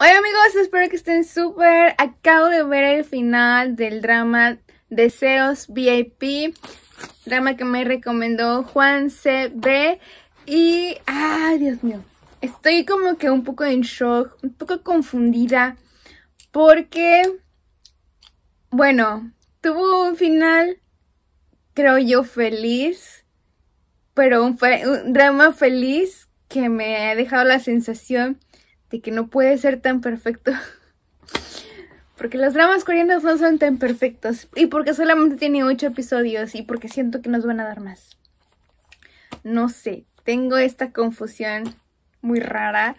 Hola amigos, espero que estén súper. Acabo de ver el final del drama Deseos VIP, drama que me recomendó Juan C. B Y, ay Dios mío, estoy como que un poco en shock, un poco confundida, porque, bueno, tuvo un final, creo yo, feliz, pero un, un drama feliz que me ha dejado la sensación de que no puede ser tan perfecto. porque los dramas coreanos no son tan perfectos. Y porque solamente tiene ocho episodios. Y porque siento que nos van a dar más. No sé. Tengo esta confusión muy rara.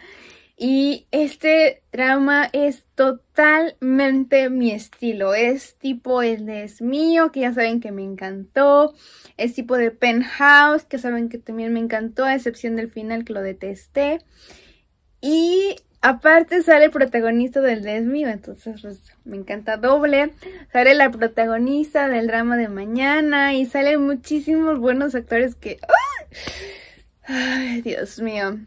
Y este drama es totalmente mi estilo. Es tipo el de Es Mío, que ya saben que me encantó. Es tipo de Penthouse, que saben que también me encantó, a excepción del final que lo detesté. Y aparte sale el protagonista del desmío, entonces pues, me encanta doble. Sale la protagonista del drama de mañana y salen muchísimos buenos actores que... ¡Ay, Dios mío!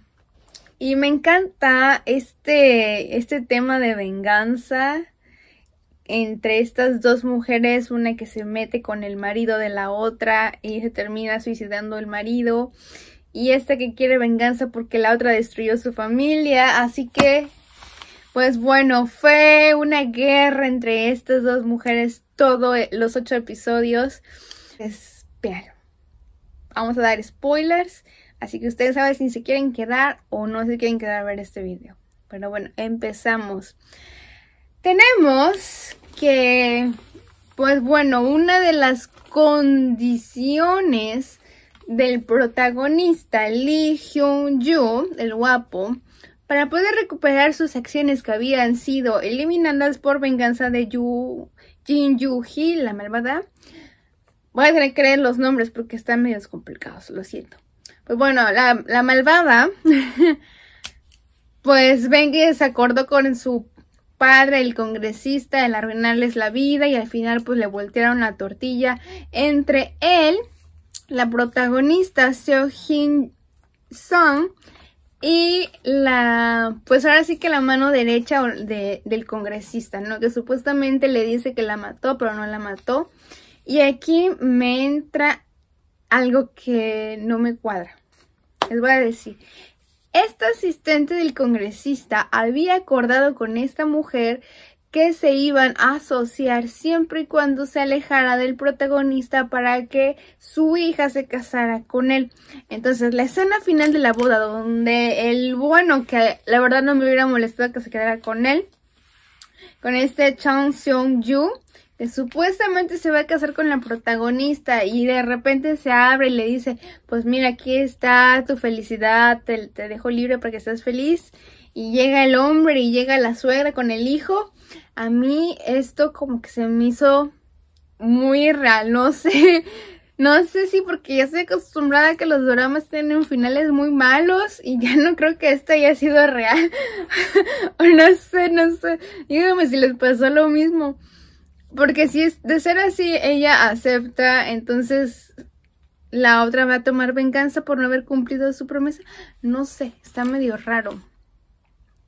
Y me encanta este, este tema de venganza entre estas dos mujeres, una que se mete con el marido de la otra y se termina suicidando el marido y esta que quiere venganza porque la otra destruyó su familia. Así que, pues bueno, fue una guerra entre estas dos mujeres todos eh, los ocho episodios. espera Vamos a dar spoilers, así que ustedes saben si se quieren quedar o no se quieren quedar a ver este video. Pero bueno, empezamos. Tenemos que, pues bueno, una de las condiciones del protagonista Lee hyun Ju, el guapo, para poder recuperar sus acciones que habían sido eliminadas por venganza de Yu, Jin Yu-hee, la malvada. Voy a tener que leer los nombres porque están medio complicados, lo siento. Pues bueno, la, malvada, pues Bengi se acordó con su padre, el congresista, el arruinarles la vida y al final pues le voltearon la tortilla entre él la protagonista Seo Jin Song y la, pues ahora sí que la mano derecha del congresista, ¿no? Que supuestamente le dice que la mató, pero no la mató. Y aquí me entra algo que no me cuadra. Les voy a decir. Esta asistente del congresista había acordado con esta mujer que se iban a asociar siempre y cuando se alejara del protagonista para que su hija se casara con él. Entonces la escena final de la boda donde el bueno, que la verdad no me hubiera molestado que se quedara con él, con este Chang Seong-ju, que supuestamente se va a casar con la protagonista y de repente se abre y le dice, pues mira, aquí está tu felicidad, te, dejo libre para que estés feliz. Y llega el hombre y llega la suegra con el hijo a mí esto como que se me hizo muy real, no sé, no sé si porque ya estoy acostumbrada a que los dramas tienen finales muy malos y ya no creo que esto haya sido real, o no sé, no sé, Dígame si les pasó lo mismo, porque si es de ser así ella acepta, entonces la otra va a tomar venganza por no haber cumplido su promesa, no sé, está medio raro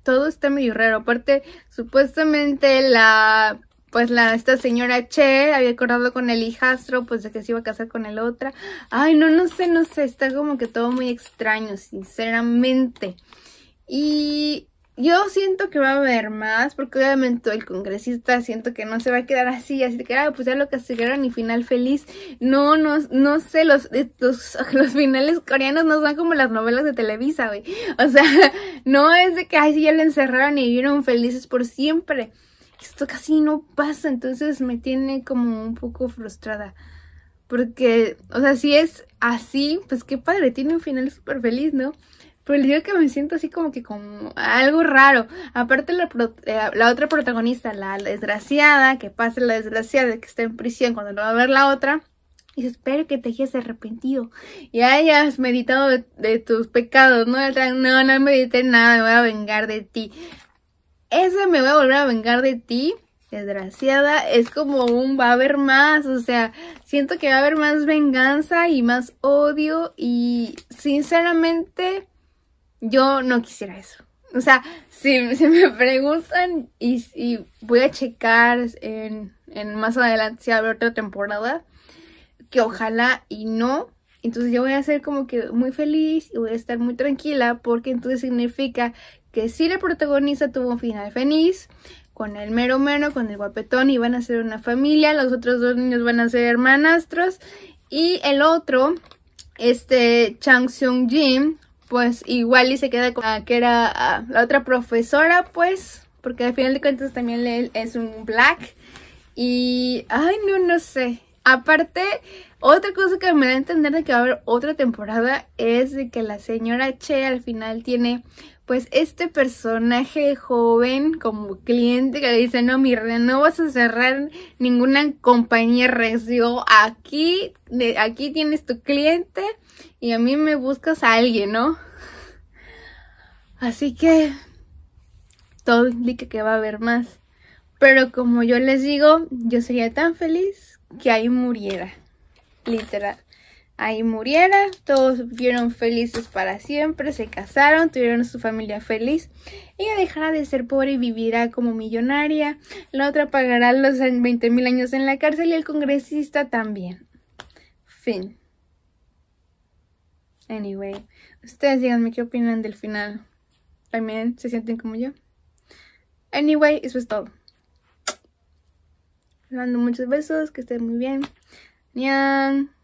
todo está medio raro. Aparte, supuestamente la pues la esta señora Che había acordado con el hijastro pues de que se iba a casar con el otra. Ay, no no sé, no sé, está como que todo muy extraño, sinceramente. Y yo siento que va a haber más, porque obviamente el congresista siento que no se va a quedar así, así que, ah, pues ya lo castigaron y final feliz. No, no, no sé, los, eh, los finales coreanos no son como las novelas de Televisa, güey. O sea, no es de que, ay, sí, ya lo encerraron y vivieron felices por siempre. Esto casi no pasa, entonces me tiene como un poco frustrada. Porque, o sea, si es así, pues qué padre, tiene un final súper feliz, ¿no? Pero le digo que me siento así como que como algo raro. Aparte la, eh, otra protagonista, la desgraciada, que pase la desgraciada que está en prisión cuando lo va a ver la otra. Y espero que te hayas arrepentido y hayas meditado de, tus pecados. No, no, no medité nada, me voy a vengar de ti. Ese me voy a volver a vengar de ti desgraciada, es como un va a haber más, o sea, siento que va a haber más venganza y más odio y sinceramente yo no quisiera eso. O sea, si, me preguntan y, voy a checar en, más adelante si habrá otra temporada, que ojalá y no. Entonces yo voy a ser como que muy feliz y voy a estar muy tranquila porque entonces significa que si la protagonista tuvo un final feliz, con el mero mero, con el guapetón y van a ser una familia, los otros dos niños van a ser hermanastros y el otro, este Chang Seung Jin, pues igual y se queda con la que era ah, la otra profesora, pues, porque al final de cuentas también él es un black. Y, ay, no, no sé. Aparte, otra cosa que me da a entender de que va a haber otra temporada es de que la señora Che al final tiene pues este personaje joven como cliente que le dice, no, mi no vas a cerrar ninguna compañía recio, aquí, aquí tienes tu cliente y a mí me buscas a alguien, ¿no? Así que todo indica que va a haber más. Pero como yo les digo, yo sería tan feliz que ahí muriera, literal ahí muriera. Todos vivieron felices para siempre, se casaron, tuvieron su familia feliz. Ella dejará de ser pobre y vivirá como millonaria. La otra pagará los 20 mil años en la cárcel y el congresista también. Fin. Anyway, ustedes díganme qué opinan del final. ¿También se sienten como yo? Anyway, eso es todo. Les mando muchos besos, que estén muy bien. ¡Nian!